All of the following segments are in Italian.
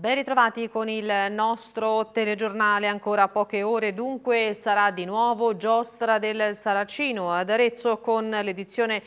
Ben ritrovati con il nostro telegiornale, ancora poche ore dunque sarà di nuovo giostra del Saracino ad Arezzo con l'edizione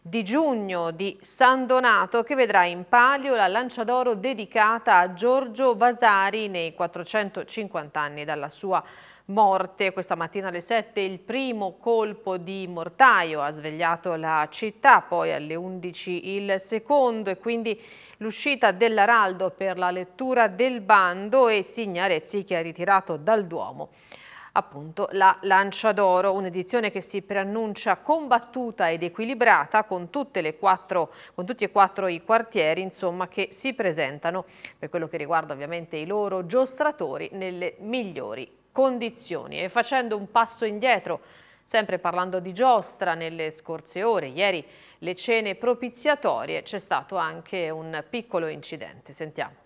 di giugno di San Donato che vedrà in palio la lancia d'oro dedicata a Giorgio Vasari nei 450 anni dalla sua morte. Questa mattina alle 7 il primo colpo di mortaio ha svegliato la città, poi alle 11 il secondo e quindi l'uscita dell'Araldo per la lettura del bando e Signarezzi che ha ritirato dal Duomo appunto la Lancia d'Oro, un'edizione che si preannuncia combattuta ed equilibrata con, quattro, con, tutti e quattro i quartieri insomma, che si presentano per quello che riguarda ovviamente i loro giostratori nelle migliori condizioni. E facendo un passo indietro, sempre parlando di giostra nelle scorse ore, ieri le cene propiziatorie, c'è stato anche un piccolo incidente. Sentiamo.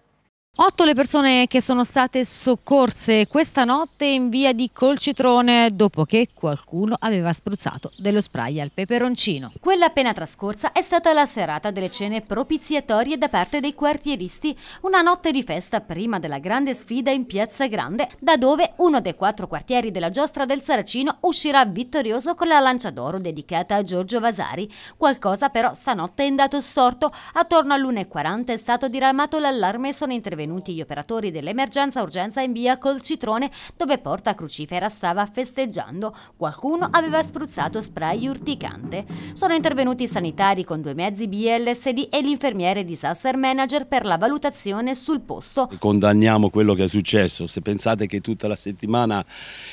Otto le persone che sono state soccorse questa notte in via di Colcitrone dopo che qualcuno aveva spruzzato dello spray al peperoncino. Quella appena trascorsa è stata la serata delle cene propiziatorie da parte dei quartieristi, una notte di festa prima della grande sfida in Piazza Grande, da dove uno dei quattro quartieri della giostra del Saracino uscirà vittorioso con la lancia d'oro dedicata a Giorgio Vasari. Qualcosa però stanotte è andato storto, attorno all'1.40 è stato diramato l'allarme e sono intervenuti intervenuti gli operatori dell'emergenza urgenza in via Col Citrone, dove Porta Crucifera stava festeggiando. Qualcuno aveva spruzzato spray urticante. Sono intervenuti i sanitari con due mezzi BLSD e l'infermiere disaster manager per la valutazione sul posto. Condanniamo quello che è successo. Se pensate che tutta la settimana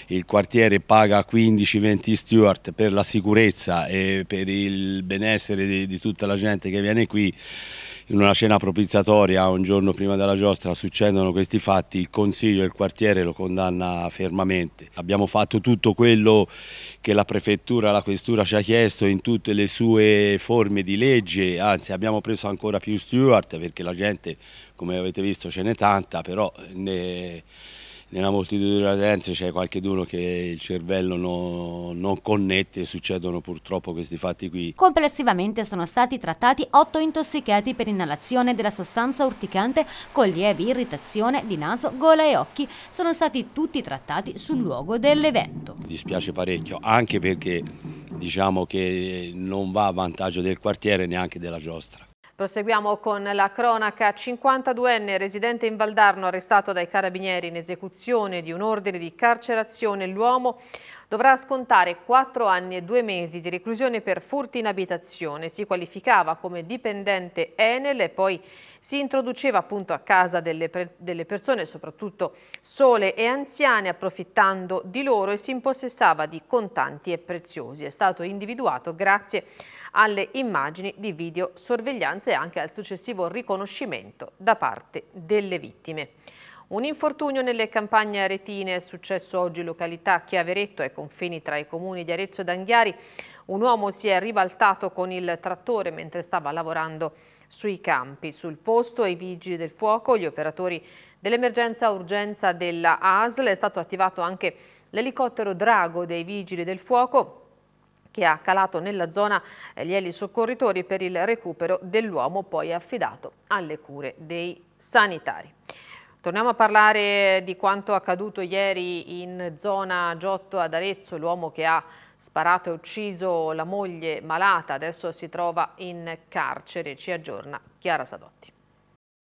il quartiere paga 15-20 steward per la sicurezza e per il benessere di, di tutta la gente che viene qui, in una scena propiziatoria un giorno prima della giostra succedono questi fatti, il consiglio e il quartiere lo condanna fermamente. Abbiamo fatto tutto quello che la prefettura, la questura ci ha chiesto in tutte le sue forme di legge, anzi abbiamo preso ancora più steward perché la gente come avete visto ce n'è tanta, però ne nella moltitudine delle utenze c'è qualcuno che il cervello no, non connette e succedono purtroppo questi fatti qui. Complessivamente sono stati trattati 8 intossicati per inalazione della sostanza urticante con lieve irritazione di naso, gola e occhi. Sono stati tutti trattati sul luogo dell'evento. Dispiace parecchio anche perché diciamo che non va a vantaggio del quartiere neanche della giostra. Proseguiamo con la cronaca 52enne residente in Valdarno arrestato dai carabinieri in esecuzione di un ordine di carcerazione. L'uomo dovrà scontare 4 anni e 2 mesi di reclusione per furti in abitazione. Si qualificava come dipendente Enel e poi si introduceva appunto a casa delle, delle persone, soprattutto sole e anziane, approfittando di loro e si impossessava di contanti e preziosi. È stato individuato grazie a alle immagini di videosorveglianza e anche al successivo riconoscimento da parte delle vittime. Un infortunio nelle campagne aretine è successo oggi in località Chiaveretto ai confini tra i comuni di Arezzo e d'Anghiari. Un uomo si è ribaltato con il trattore mentre stava lavorando sui campi. Sul posto ai vigili del fuoco, gli operatori dell'emergenza urgenza della ASL, è stato attivato anche l'elicottero Drago dei vigili del fuoco che ha calato nella zona eh, gli eli soccorritori per il recupero dell'uomo poi affidato alle cure dei sanitari. Torniamo a parlare di quanto accaduto ieri in zona Giotto ad Arezzo, l'uomo che ha sparato e ucciso la moglie malata adesso si trova in carcere, ci aggiorna Chiara Sadotti.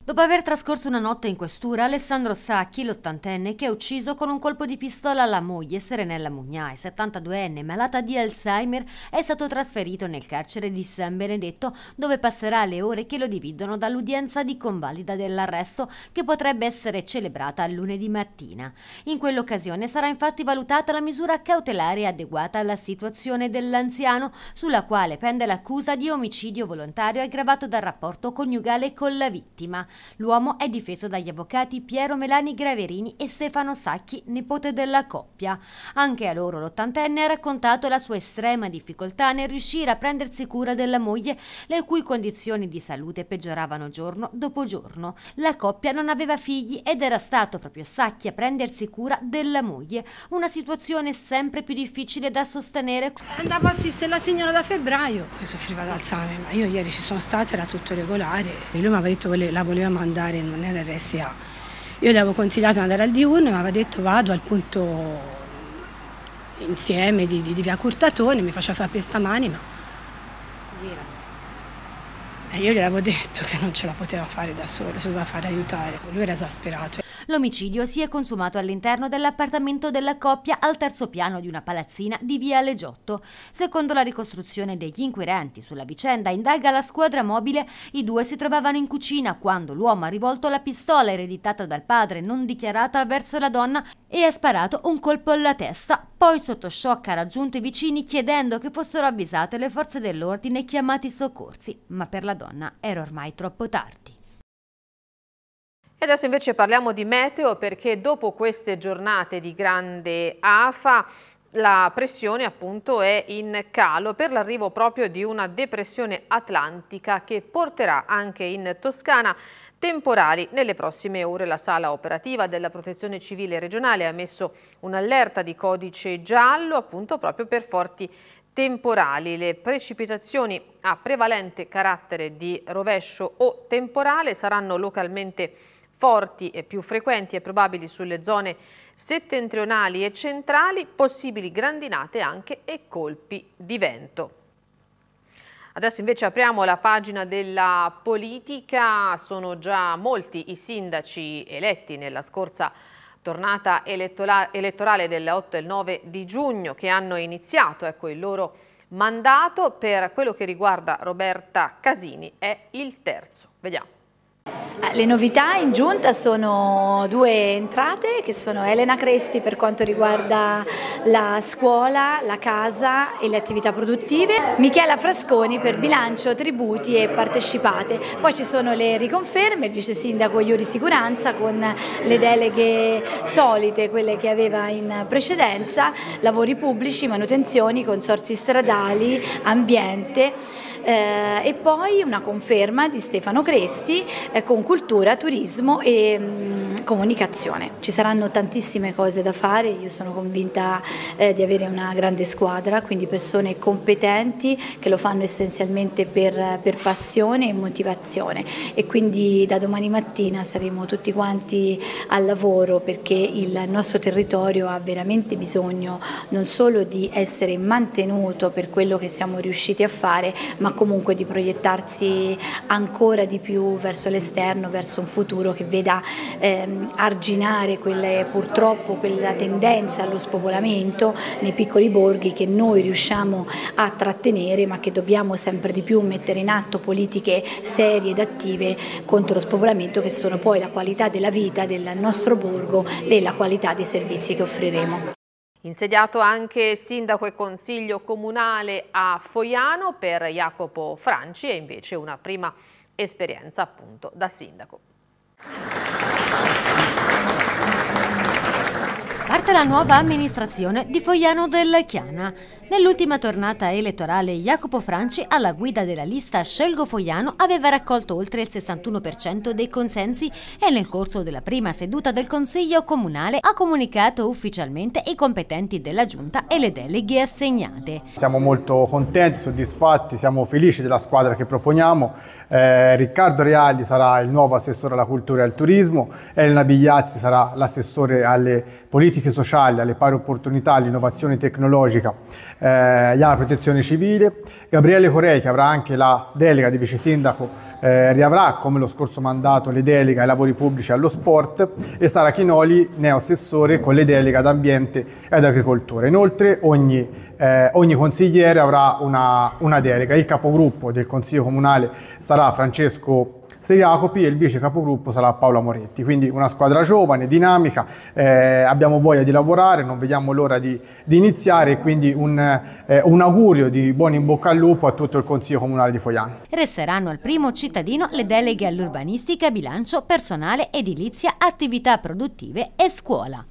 Dopo aver trascorso una notte in questura, Alessandro Sacchi, l'ottantenne, che ha ucciso con un colpo di pistola la moglie Serenella Mugnai, 72enne, malata di Alzheimer, è stato trasferito nel carcere di San Benedetto, dove passerà le ore che lo dividono dall'udienza di convalida dell'arresto, che potrebbe essere celebrata lunedì mattina. In quell'occasione sarà infatti valutata la misura cautelare adeguata alla situazione dell'anziano, sulla quale pende l'accusa di omicidio volontario aggravato dal rapporto coniugale con la vittima. L'uomo è difeso dagli avvocati Piero Melani Graverini e Stefano Sacchi, nipote della coppia. Anche a loro l'ottantenne ha raccontato la sua estrema difficoltà nel riuscire a prendersi cura della moglie, le cui condizioni di salute peggioravano giorno dopo giorno. La coppia non aveva figli ed era stato proprio Sacchi a prendersi cura della moglie, una situazione sempre più difficile da sostenere. Andavo a assistere la signora da febbraio che soffriva d'alzame, ma io ieri ci sono stata, era tutto regolare. Lui mi aveva detto che la voleva dovevamo andare, non era RSA. Io gli avevo consigliato di andare al diurno e mi aveva detto vado al punto insieme di, di, di via Curtatone, mi faceva sapere stamani, ma e io gli avevo detto che non ce la poteva fare da solo, si doveva fare aiutare. Lui era esasperato. L'omicidio si è consumato all'interno dell'appartamento della coppia al terzo piano di una palazzina di via Legiotto. Secondo la ricostruzione degli inquirenti sulla vicenda indaga la squadra mobile, i due si trovavano in cucina quando l'uomo ha rivolto la pistola ereditata dal padre non dichiarata verso la donna e ha sparato un colpo alla testa. Poi sotto shock ha raggiunto i vicini chiedendo che fossero avvisate le forze dell'ordine e chiamati i soccorsi, ma per la donna era ormai troppo tardi. E adesso invece parliamo di meteo perché dopo queste giornate di grande afa la pressione appunto è in calo per l'arrivo proprio di una depressione atlantica che porterà anche in Toscana temporali nelle prossime ore. La sala operativa della protezione civile regionale ha messo un'allerta di codice giallo appunto proprio per forti temporali. Le precipitazioni a prevalente carattere di rovescio o temporale saranno localmente forti e più frequenti e probabili sulle zone settentrionali e centrali, possibili grandinate anche e colpi di vento. Adesso invece apriamo la pagina della politica, sono già molti i sindaci eletti nella scorsa tornata elettorale dell'8 e il 9 di giugno che hanno iniziato ecco, il loro mandato per quello che riguarda Roberta Casini è il terzo. Vediamo. Ah, le novità in giunta sono due entrate che sono Elena Cresti per quanto riguarda la scuola, la casa e le attività produttive, Michela Frasconi per bilancio, tributi e partecipate. Poi ci sono le riconferme, il vice sindaco Iuri Sicuranza con le deleghe solite, quelle che aveva in precedenza, lavori pubblici, manutenzioni, consorsi stradali, ambiente eh, e poi una conferma di Stefano Cresti eh, con cultura, turismo e... Mh, mm, comunicazione. Ci saranno tantissime cose da fare, io sono convinta eh, di avere una grande squadra, quindi persone competenti che lo fanno essenzialmente per, per passione e motivazione e quindi da domani mattina saremo tutti quanti al lavoro perché il nostro territorio ha veramente bisogno non solo di essere mantenuto per quello che siamo riusciti a fare, ma comunque di proiettarsi ancora di più verso l'esterno, verso un futuro che veda... Ehm, arginare quelle, purtroppo quella tendenza allo spopolamento nei piccoli borghi che noi riusciamo a trattenere ma che dobbiamo sempre di più mettere in atto politiche serie ed attive contro lo spopolamento che sono poi la qualità della vita del nostro borgo e la qualità dei servizi che offriremo. Insediato anche sindaco e consiglio comunale a Foiano per Jacopo Franci è invece una prima esperienza appunto da sindaco. Parte la nuova amministrazione di Fogliano del Chiana. Nell'ultima tornata elettorale Jacopo Franci alla guida della lista Scelgo Foiano aveva raccolto oltre il 61% dei consensi e nel corso della prima seduta del Consiglio Comunale ha comunicato ufficialmente i competenti della Giunta e le deleghe assegnate. Siamo molto contenti, soddisfatti, siamo felici della squadra che proponiamo. Eh, Riccardo Reali sarà il nuovo assessore alla cultura e al turismo, Elena Bigliazzi sarà l'assessore alle politiche sociali, alle pari opportunità, all'innovazione tecnologica eh, la protezione civile. Gabriele Corei, che avrà anche la delega di vice sindaco, eh, riavrà come lo scorso mandato le delega ai lavori pubblici e allo sport e Sara Chinoli, neo assessore, con le delega ad ambiente ed agricoltura. Inoltre ogni, eh, ogni consigliere avrà una, una delega. Il capogruppo del Consiglio Comunale sarà Francesco se Jacopi e il vice capogruppo sarà Paola Moretti. Quindi una squadra giovane, dinamica, eh, abbiamo voglia di lavorare, non vediamo l'ora di, di, iniziare quindi un, eh, un augurio di buon in bocca al lupo a tutto il Consiglio Comunale di Foiano. Resteranno al primo cittadino le deleghe all'urbanistica, bilancio, personale, edilizia, attività produttive e scuola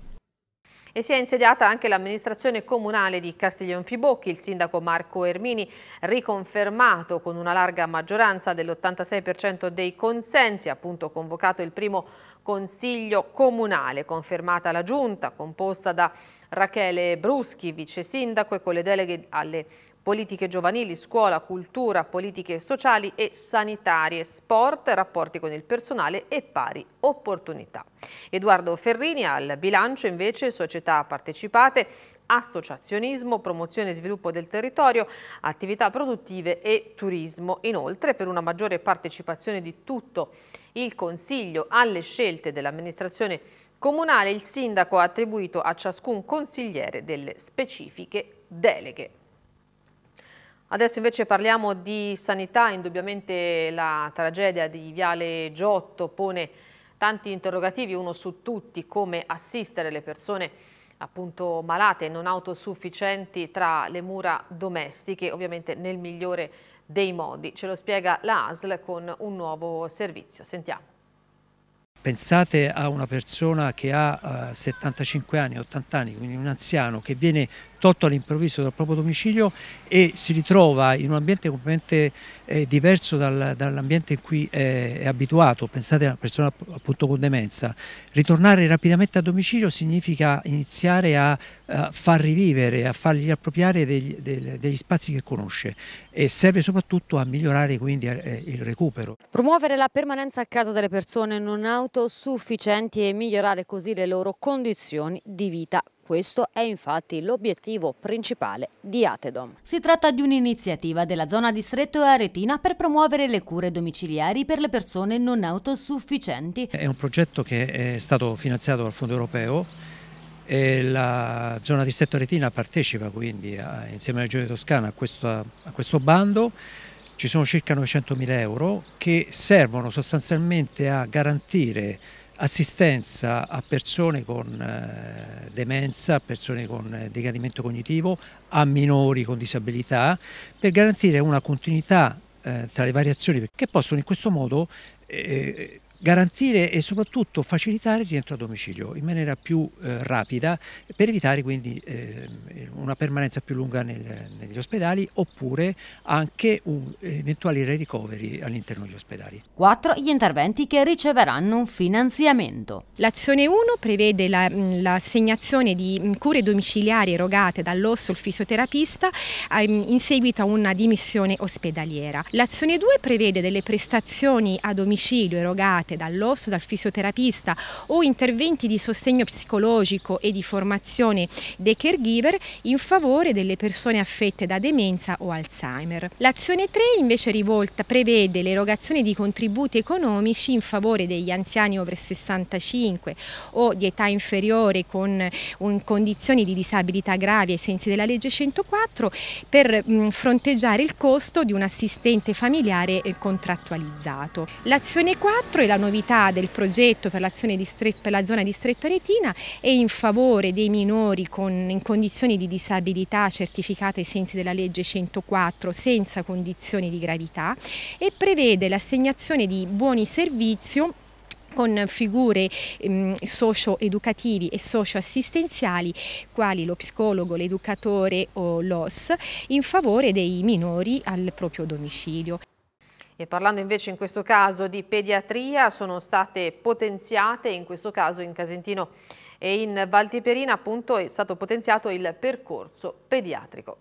e si è insediata anche l'amministrazione comunale di Castiglion Fibocchi. Il sindaco Marco Ermini, riconfermato con una larga maggioranza dell'86% dei consensi, appunto convocato il primo Consiglio Comunale, confermata la Giunta, composta da Rachele Bruschi, vice sindaco e con le deleghe alle politiche giovanili, scuola, cultura, politiche sociali e sanitarie, sport, rapporti con il personale e pari opportunità. Edoardo Ferrini al bilancio invece società partecipate, associazionismo, promozione e sviluppo del territorio, attività produttive e turismo. Inoltre per una maggiore partecipazione di tutto il Consiglio alle scelte dell'amministrazione comunale il sindaco ha attribuito a ciascun consigliere delle specifiche deleghe. Adesso invece parliamo di sanità, indubbiamente la tragedia di Viale Giotto pone tanti interrogativi, uno su tutti, come assistere le persone appunto malate e non autosufficienti tra le mura domestiche, ovviamente nel migliore dei modi. Ce lo spiega la ASL con un nuovo servizio. Sentiamo. Pensate a una persona che ha 75 eh, anni, 80 anni, quindi un anziano che viene tolto all'improvviso dal proprio domicilio e si ritrova in un ambiente completamente eh, diverso dal, dall'ambiente in cui è, è, abituato, pensate a una persona appunto con demenza, ritornare rapidamente a domicilio significa iniziare a, a far rivivere, a fargli appropriare degli, degli, degli, spazi che conosce e serve soprattutto a migliorare quindi eh, il recupero. Promuovere la permanenza a casa delle persone non autosufficienti e migliorare così le loro condizioni di vita questo è infatti l'obiettivo principale di Atedom. Si tratta di un'iniziativa della zona distretto aretina per promuovere le cure domiciliari per le persone non autosufficienti. È un progetto che è stato finanziato dal Fondo Europeo e la zona distretto aretina partecipa quindi a, insieme alla Regione Toscana a, questa, a questo bando. Ci sono circa 900.000 euro che servono sostanzialmente a garantire assistenza a persone con eh, demenza, a persone con eh, decadimento cognitivo, a minori con disabilità, per garantire una continuità eh, tra le varie azioni che possono in questo modo eh, garantire e soprattutto facilitare il rientro a domicilio in maniera più eh, rapida per evitare quindi eh, una permanenza più lunga nel, negli ospedali oppure anche un, eventuali ricoveri all'interno degli ospedali. 4. Gli interventi che riceveranno un finanziamento. L'azione 1 prevede mm, l'assegnazione la, di mm, cure domiciliari erogate dall'osso fisioterapista ehm, in seguito a una dimissione ospedaliera. L'azione 2 prevede delle prestazioni a domicilio erogate mediate dall'OFS, dal fisioterapista o interventi di sostegno psicologico e di formazione dei caregiver in favore delle persone affette da demenza o Alzheimer. L'azione 3 invece rivolta prevede l'erogazione di contributi economici in favore degli anziani over 65 o di età inferiore con condizioni di disabilità gravi ai sensi della legge 104 per mm, fronteggiare il costo di un assistente familiare eh, contrattualizzato. L'azione 4 è la novità del progetto per, distretto, per la zona distretto Aretina è in favore dei minori con, in condizioni di disabilità certificate ai sensi della legge 104 senza condizioni di gravità e prevede l'assegnazione di buoni servizio con figure ehm, socio-educativi e socio-assistenziali quali lo psicologo, l'educatore o l'OS in favore dei minori al proprio domicilio. E parlando invece in questo caso di pediatria, sono state potenziate, in questo caso in Casentino e in Valtiperina, appunto è stato potenziato il percorso pediatrico.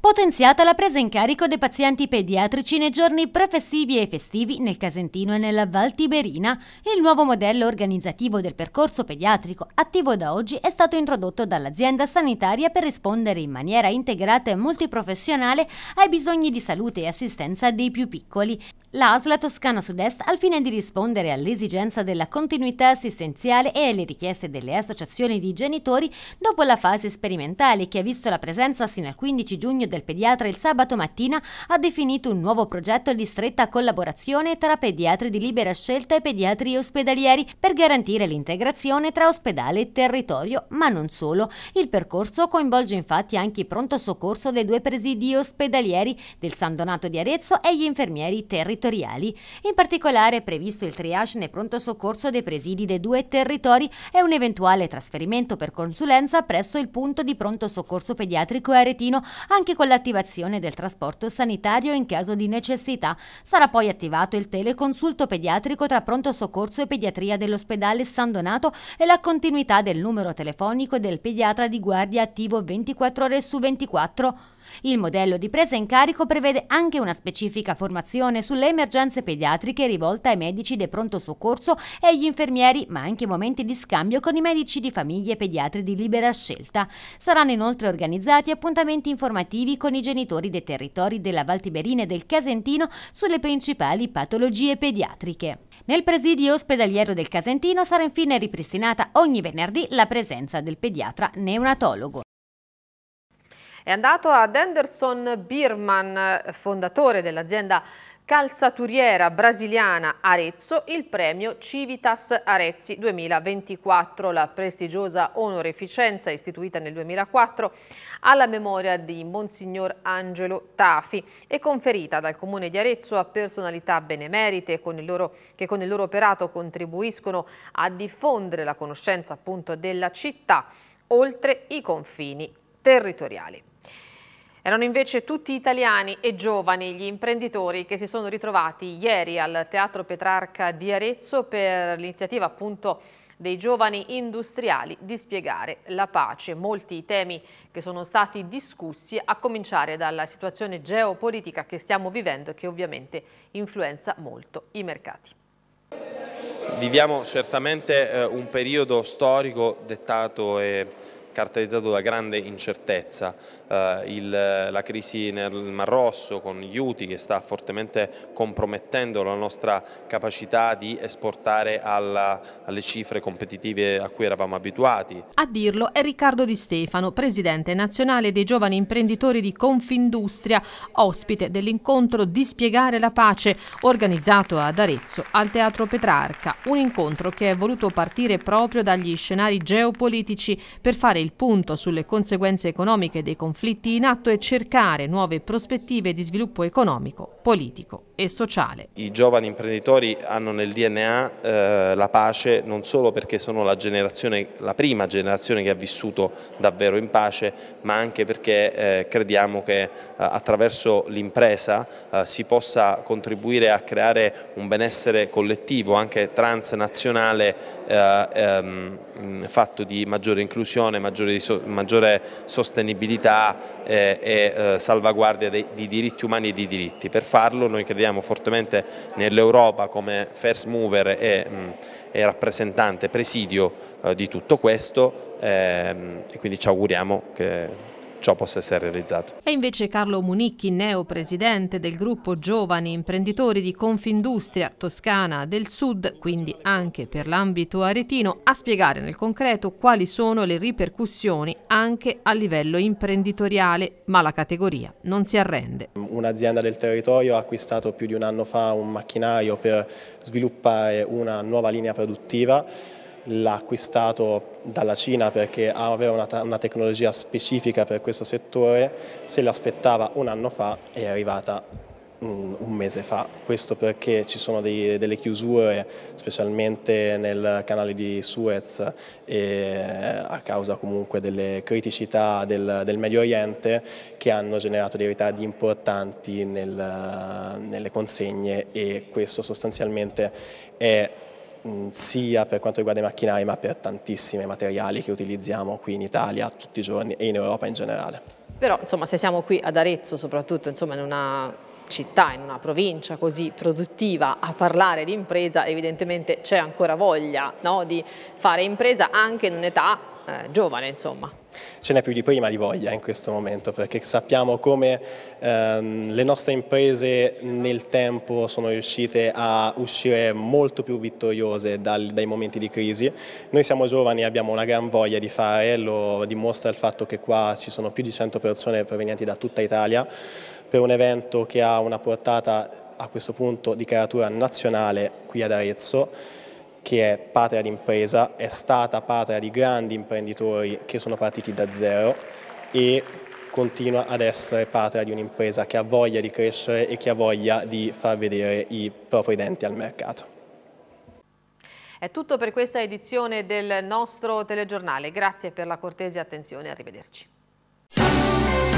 Potenziata la presa in carico dei pazienti pediatrici nei giorni prefestivi e festivi nel Casentino e nella Val Tiberina, il nuovo modello organizzativo del percorso pediatrico attivo da oggi è stato introdotto dall'azienda sanitaria per rispondere in maniera integrata e multiprofessionale ai bisogni di salute e assistenza dei più piccoli. La Toscana Sud-Est, al fine di rispondere all'esigenza della continuità assistenziale e alle richieste delle associazioni di genitori dopo la fase sperimentale che ha visto la presenza sino al 15 giugno del del pediatra il sabato mattina ha definito un nuovo progetto di stretta collaborazione tra pediatri di libera scelta e pediatri ospedalieri per garantire l'integrazione tra ospedale e territorio, ma non solo. Il percorso coinvolge infatti anche il pronto soccorso dei due presidi ospedalieri del San Donato di Arezzo e gli infermieri territoriali. In particolare è previsto il triage nel pronto soccorso dei presidi dei due territori e un eventuale trasferimento per consulenza presso il punto di pronto soccorso pediatrico aretino, anche con l'attivazione del trasporto sanitario in caso di necessità. Sarà poi attivato il teleconsulto pediatrico tra pronto soccorso e pediatria dell'ospedale San Donato e la continuità del numero telefonico del pediatra di guardia attivo 24 ore su 24. Il modello di presa in carico prevede anche una specifica formazione sulle emergenze pediatriche rivolta ai medici del pronto soccorso e agli infermieri, ma anche momenti di scambio con i medici di famiglie e pediatri di libera scelta. Saranno inoltre organizzati appuntamenti informativi con i genitori dei territori della Valtiberina e del Casentino sulle principali patologie pediatriche. Nel presidio ospedaliero del Casentino sarà infine ripristinata ogni venerdì la presenza del pediatra neonatologo è andato ad Anderson Birman, fondatore dell'azienda calzaturiera brasiliana Arezzo il premio Civitas Arezzi 2024, la prestigiosa onoreficenza istituita nel 2004 alla memoria di Monsignor Angelo Tafi e conferita dal Comune di Arezzo a personalità benemerite con loro, che con il loro operato contribuiscono a diffondere la conoscenza appunto della città oltre i confini territoriali. Erano invece tutti italiani e giovani gli imprenditori che si sono ritrovati ieri al Teatro Petrarca di Arezzo per l'iniziativa appunto dei giovani industriali di spiegare la pace. Molti i temi che sono stati discussi, a cominciare dalla situazione geopolitica che stiamo vivendo e che ovviamente influenza molto i mercati. Viviamo certamente eh, un periodo storico dettato e caratterizzato da grande incertezza, eh, il, la crisi nel Mar Rosso con gli UTI che sta fortemente compromettendo la nostra capacità di esportare alla, alle cifre competitive a cui eravamo abituati. A dirlo è Riccardo Di Stefano, presidente nazionale dei giovani imprenditori di Confindustria, ospite dell'incontro Dispiegare la pace organizzato ad Arezzo al Teatro Petrarca, un incontro che è voluto partire proprio dagli scenari geopolitici per fare il il punto sulle conseguenze economiche dei conflitti in atto e cercare nuove prospettive di sviluppo economico, politico e sociale. I giovani imprenditori hanno nel DNA eh, la pace non solo perché sono la, la, prima generazione che ha vissuto davvero in pace, ma anche perché eh, crediamo che eh, attraverso l'impresa eh, si possa contribuire a creare un benessere collettivo, anche transnazionale, eh, ehm, fatto di maggiore inclusione, maggiore, so maggiore sostenibilità eh, e salvaguardia dei, di diritti umani e di diritti. Per farlo noi crediamo abbiamo fortemente nell'Europa come first mover e, mm, e rappresentante, presidio eh, di tutto questo eh, e quindi ci auguriamo che ciò possa essere realizzato. E invece Carlo Municchi, neo presidente del gruppo Giovani Imprenditori di Confindustria Toscana del Sud, quindi anche per l'ambito aretino, a spiegare nel concreto quali sono le ripercussioni anche a livello imprenditoriale, ma la categoria non si arrende. Un'azienda del territorio ha acquistato più di un anno fa un macchinario per sviluppare una nuova linea produttiva l'ha acquistato dalla Cina perché aveva una, una, tecnologia specifica per questo settore, se l'aspettava un anno fa è arrivata un, mm, un mese fa, questo perché ci sono dei, delle chiusure specialmente nel canale di Suez eh, a causa comunque delle criticità del, del, Medio Oriente che hanno generato dei ritardi importanti nel, nelle consegne e questo sostanzialmente è sia per quanto riguarda i macchinari ma per tantissimi materiali che utilizziamo qui in Italia tutti i giorni e in Europa in generale. Però insomma se siamo qui ad Arezzo soprattutto insomma, in una città, in una provincia così produttiva a parlare di impresa evidentemente c'è ancora voglia no? di fare impresa anche in un'età eh, giovane insomma. Ce n'è più di prima di voglia in questo momento perché sappiamo come ehm, le nostre imprese nel tempo sono riuscite a uscire molto più vittoriose dal, dai momenti di crisi. Noi siamo giovani e abbiamo una gran voglia di fare, lo dimostra il fatto che qua ci sono più di 100 persone provenienti da tutta Italia per un evento che ha una portata a questo punto di caratura nazionale qui ad Arezzo che è patria d'impresa, è stata patria di grandi imprenditori che sono partiti da zero e continua ad essere patria di un'impresa che ha voglia di crescere e che ha voglia di far vedere i propri denti al mercato. È tutto per questa edizione del nostro telegiornale. Grazie per la cortese attenzione, arrivederci.